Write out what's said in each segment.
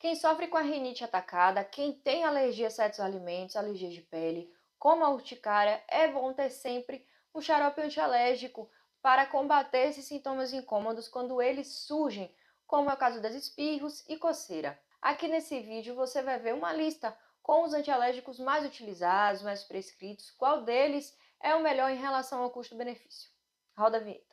Quem sofre com a rinite atacada, quem tem alergia a certos alimentos, alergia de pele, como a urticária, é bom ter sempre um xarope antialérgico para combater esses sintomas incômodos quando eles surgem, como é o caso das espirros e coceira. Aqui nesse vídeo você vai ver uma lista com os antialérgicos mais utilizados, mais prescritos, qual deles é o melhor em relação ao custo-benefício. Roda a vinheta.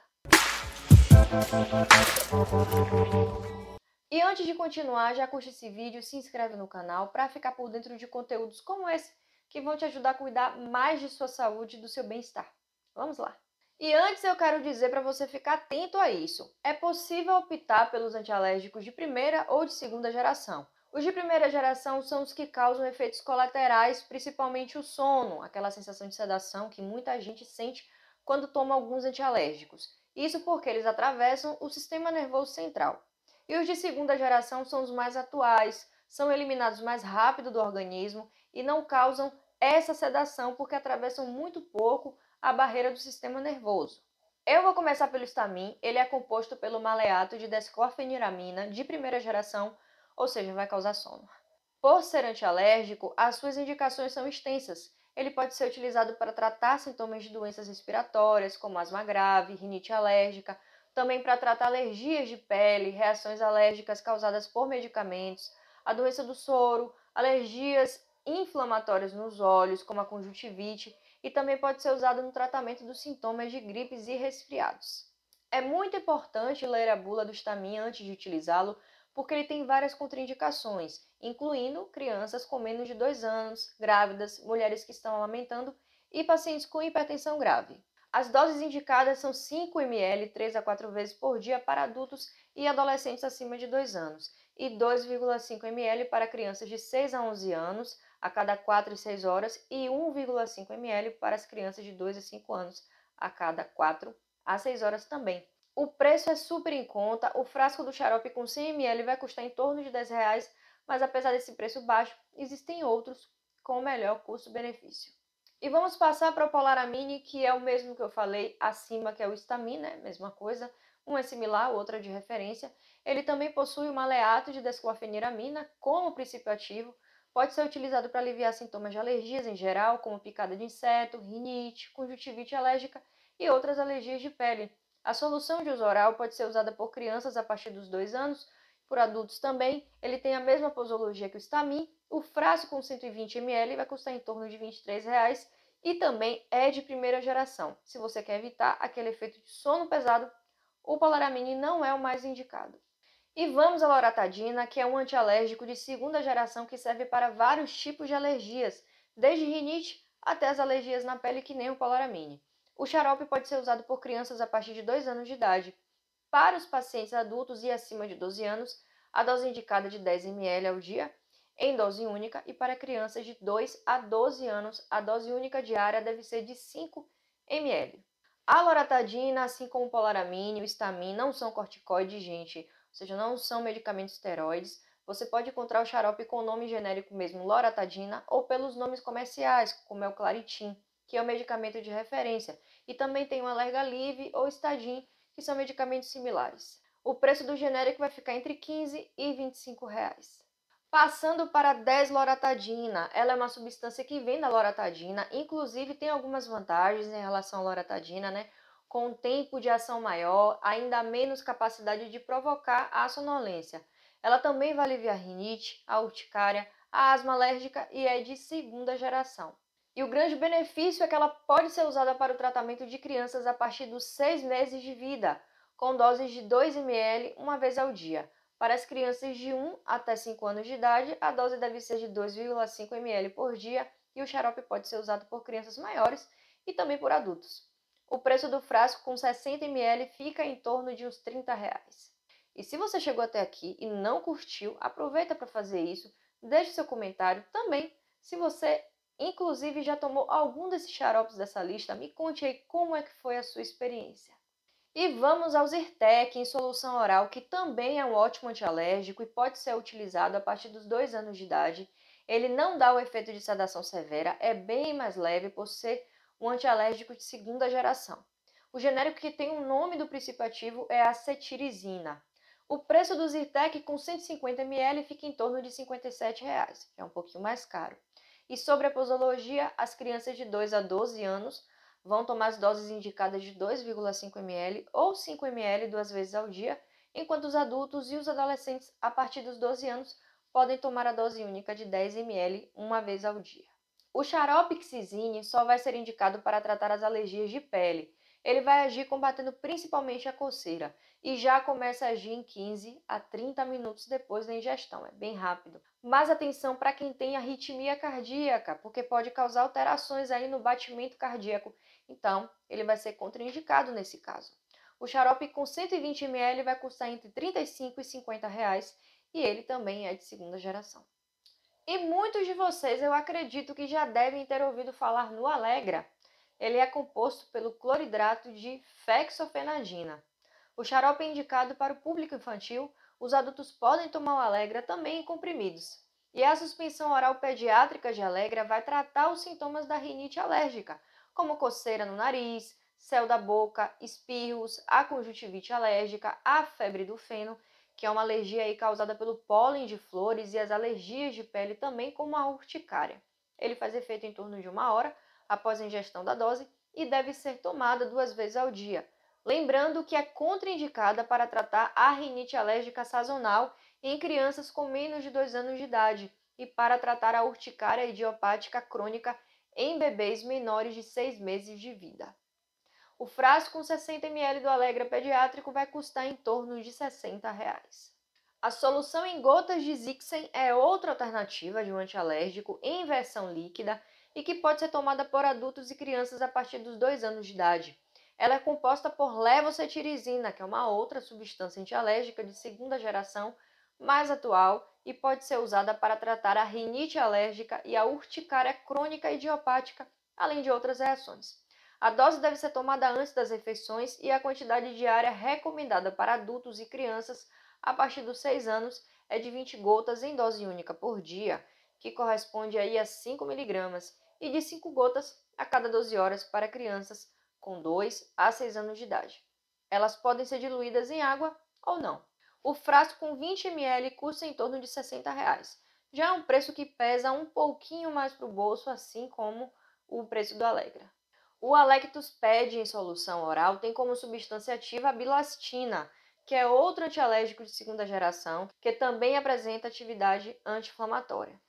E antes de continuar, já curte esse vídeo, se inscreve no canal para ficar por dentro de conteúdos como esse que vão te ajudar a cuidar mais de sua saúde e do seu bem-estar. Vamos lá! E antes eu quero dizer para você ficar atento a isso. É possível optar pelos antialérgicos de primeira ou de segunda geração. Os de primeira geração são os que causam efeitos colaterais, principalmente o sono, aquela sensação de sedação que muita gente sente quando toma alguns antialérgicos. Isso porque eles atravessam o sistema nervoso central e os de segunda geração são os mais atuais, são eliminados mais rápido do organismo e não causam essa sedação porque atravessam muito pouco a barreira do sistema nervoso. Eu vou começar pelo estamin, ele é composto pelo maleato de desclorfeniramina de primeira geração, ou seja, vai causar sono. Por ser antialérgico, as suas indicações são extensas. Ele pode ser utilizado para tratar sintomas de doenças respiratórias, como asma grave, rinite alérgica, também para tratar alergias de pele, reações alérgicas causadas por medicamentos, a doença do soro, alergias inflamatórias nos olhos, como a conjuntivite, e também pode ser usado no tratamento dos sintomas de gripes e resfriados. É muito importante ler a bula do estamin antes de utilizá-lo, porque ele tem várias contraindicações, incluindo crianças com menos de 2 anos, grávidas, mulheres que estão amamentando e pacientes com hipertensão grave. As doses indicadas são 5 ml 3 a 4 vezes por dia para adultos e adolescentes acima de 2 anos e 2,5 ml para crianças de 6 a 11 anos a cada 4 e 6 horas e 1,5 ml para as crianças de 2 a 5 anos a cada 4 a 6 horas também. O preço é super em conta, o frasco do xarope com 100 ml vai custar em torno de 10 reais, mas apesar desse preço baixo, existem outros com melhor custo-benefício. E vamos passar para o Polaramine, que é o mesmo que eu falei acima, que é o Stamin, né? Mesma coisa. Um é similar, o outro é de referência. Ele também possui um aleato de desclofeniramina como princípio ativo. Pode ser utilizado para aliviar sintomas de alergias em geral, como picada de inseto, rinite, conjuntivite alérgica e outras alergias de pele. A solução de uso oral pode ser usada por crianças a partir dos dois anos, por adultos também. Ele tem a mesma posologia que o estamin. O frasco com 120 ml vai custar em torno de R$ 23 reais e também é de primeira geração. Se você quer evitar aquele efeito de sono pesado, o Polaramine não é o mais indicado. E vamos à loratadina, que é um antialérgico de segunda geração que serve para vários tipos de alergias, desde rinite até as alergias na pele que nem o Polaramine. O xarope pode ser usado por crianças a partir de 2 anos de idade. Para os pacientes adultos e acima de 12 anos, a dose indicada de 10 ml ao dia em dose única e para crianças de 2 a 12 anos, a dose única diária deve ser de 5 ml. A loratadina, assim como polaramine e o estamin, não são corticoides, gente, ou seja, não são medicamentos esteroides. Você pode encontrar o xarope com o nome genérico mesmo, loratadina, ou pelos nomes comerciais, como é o Claritin, que é o medicamento de referência, e também tem o Alergalive ou Estadin, que são medicamentos similares. O preço do genérico vai ficar entre 15 e 25 reais. Passando para a desloratadina, ela é uma substância que vem da loratadina, inclusive tem algumas vantagens em relação à loratadina, né? Com um tempo de ação maior, ainda menos capacidade de provocar a sonolência. Ela também vai aliviar a rinite, a urticária, a asma alérgica e é de segunda geração. E o grande benefício é que ela pode ser usada para o tratamento de crianças a partir dos seis meses de vida, com doses de 2 ml uma vez ao dia. Para as crianças de 1 até 5 anos de idade, a dose deve ser de 2,5 ml por dia e o xarope pode ser usado por crianças maiores e também por adultos. O preço do frasco com 60 ml fica em torno de uns 30 reais. E se você chegou até aqui e não curtiu, aproveita para fazer isso, deixe seu comentário também. Se você, inclusive, já tomou algum desses xaropes dessa lista, me conte aí como é que foi a sua experiência. E vamos ao Zyrtec em solução oral, que também é um ótimo antialérgico e pode ser utilizado a partir dos dois anos de idade. Ele não dá o efeito de sedação severa, é bem mais leve por ser um antialérgico de segunda geração. O genérico que tem o nome do princípio ativo é a cetirizina. O preço do Zyrtec com 150 ml fica em torno de R$ 57, reais, é um pouquinho mais caro. E sobre a posologia, as crianças de 2 a 12 anos vão tomar as doses indicadas de 2,5 ml ou 5 ml duas vezes ao dia, enquanto os adultos e os adolescentes a partir dos 12 anos podem tomar a dose única de 10 ml uma vez ao dia. O xarope xizine só vai ser indicado para tratar as alergias de pele ele vai agir combatendo principalmente a coceira e já começa a agir em 15 a 30 minutos depois da ingestão, é bem rápido. Mas atenção para quem tem arritmia cardíaca, porque pode causar alterações aí no batimento cardíaco. Então, ele vai ser contraindicado nesse caso. O xarope com 120 ml vai custar entre 35 e 50 reais e ele também é de segunda geração. E muitos de vocês eu acredito que já devem ter ouvido falar no Alegra, ele é composto pelo cloridrato de fexofenadina. O xarope é indicado para o público infantil, os adultos podem tomar o Alegra também em comprimidos. E a suspensão oral pediátrica de Alegra vai tratar os sintomas da rinite alérgica, como coceira no nariz, céu da boca, espirros, a conjuntivite alérgica, a febre do feno, que é uma alergia aí causada pelo pólen de flores e as alergias de pele também, como a urticária. Ele faz efeito em torno de uma hora, após a ingestão da dose e deve ser tomada duas vezes ao dia. Lembrando que é contraindicada para tratar a rinite alérgica sazonal em crianças com menos de 2 anos de idade e para tratar a urticária idiopática crônica em bebês menores de 6 meses de vida. O frasco com 60 ml do Alegra Pediátrico vai custar em torno de R$ 60. Reais. A solução em gotas de Zixen é outra alternativa de um antialérgico em versão líquida e que pode ser tomada por adultos e crianças a partir dos dois anos de idade. Ela é composta por levocetirizina, que é uma outra substância antialérgica de segunda geração, mais atual e pode ser usada para tratar a rinite alérgica e a urticária crônica idiopática, além de outras reações. A dose deve ser tomada antes das refeições e a quantidade diária recomendada para adultos e crianças a partir dos 6 anos é de 20 gotas em dose única por dia, que corresponde aí a 5 miligramas e de 5 gotas a cada 12 horas para crianças com 2 a 6 anos de idade. Elas podem ser diluídas em água ou não. O frasco com 20 ml custa em torno de 60 reais. Já é um preço que pesa um pouquinho mais para o bolso, assim como o preço do Alegra. O Alectus PED em solução oral tem como substância ativa a bilastina, que é outro antialérgico de segunda geração, que também apresenta atividade anti-inflamatória.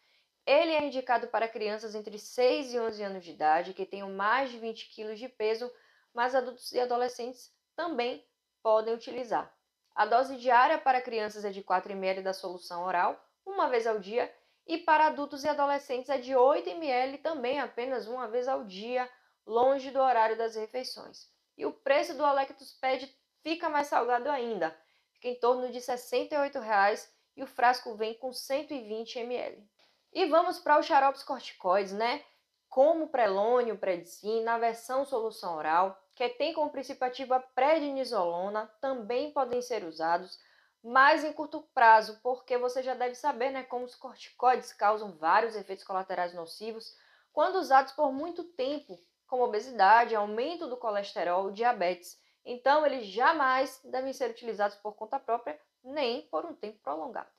Ele é indicado para crianças entre 6 e 11 anos de idade que tenham mais de 20 quilos de peso, mas adultos e adolescentes também podem utilizar. A dose diária para crianças é de 4 ml da solução oral, uma vez ao dia, e para adultos e adolescentes é de 8 ml também é apenas uma vez ao dia, longe do horário das refeições. E o preço do Alectus Pad fica mais salgado ainda, fica em torno de R$ 68 reais, e o frasco vem com 120 ml. E vamos para os xaropes corticoides, né? Como prelônio, predicin, na versão solução oral, que é, tem como princípio ativo a prednisolona, também podem ser usados, mas em curto prazo, porque você já deve saber né, como os corticoides causam vários efeitos colaterais nocivos quando usados por muito tempo, como obesidade, aumento do colesterol, diabetes. Então, eles jamais devem ser utilizados por conta própria, nem por um tempo prolongado.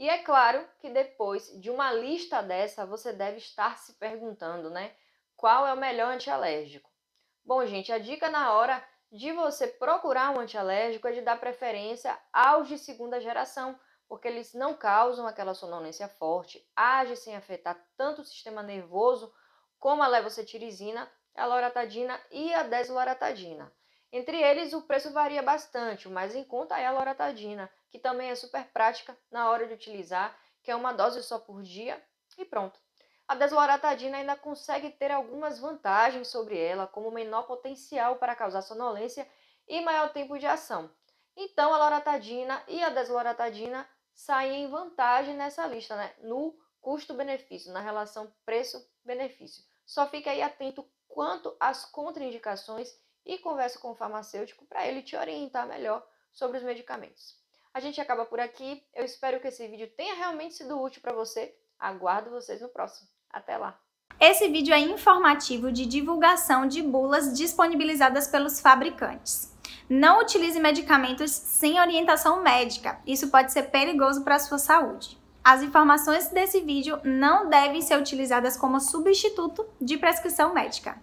E é claro que depois de uma lista dessa, você deve estar se perguntando, né? Qual é o melhor antialérgico? Bom, gente, a dica na hora de você procurar um antialérgico é de dar preferência aos de segunda geração, porque eles não causam aquela sonolência forte, agem sem afetar tanto o sistema nervoso como a levocetirizina, a loratadina e a desloratadina. Entre eles, o preço varia bastante, o mais em conta é a loratadina, que também é super prática na hora de utilizar, que é uma dose só por dia e pronto. A desloratadina ainda consegue ter algumas vantagens sobre ela, como menor potencial para causar sonolência e maior tempo de ação. Então, a loratadina e a desloratadina saem em vantagem nessa lista, né? no custo-benefício, na relação preço-benefício. Só fica aí atento quanto às contraindicações e conversa com o farmacêutico para ele te orientar melhor sobre os medicamentos. A gente acaba por aqui. Eu espero que esse vídeo tenha realmente sido útil para você. Aguardo vocês no próximo. Até lá! Esse vídeo é informativo de divulgação de bulas disponibilizadas pelos fabricantes. Não utilize medicamentos sem orientação médica. Isso pode ser perigoso para a sua saúde. As informações desse vídeo não devem ser utilizadas como substituto de prescrição médica.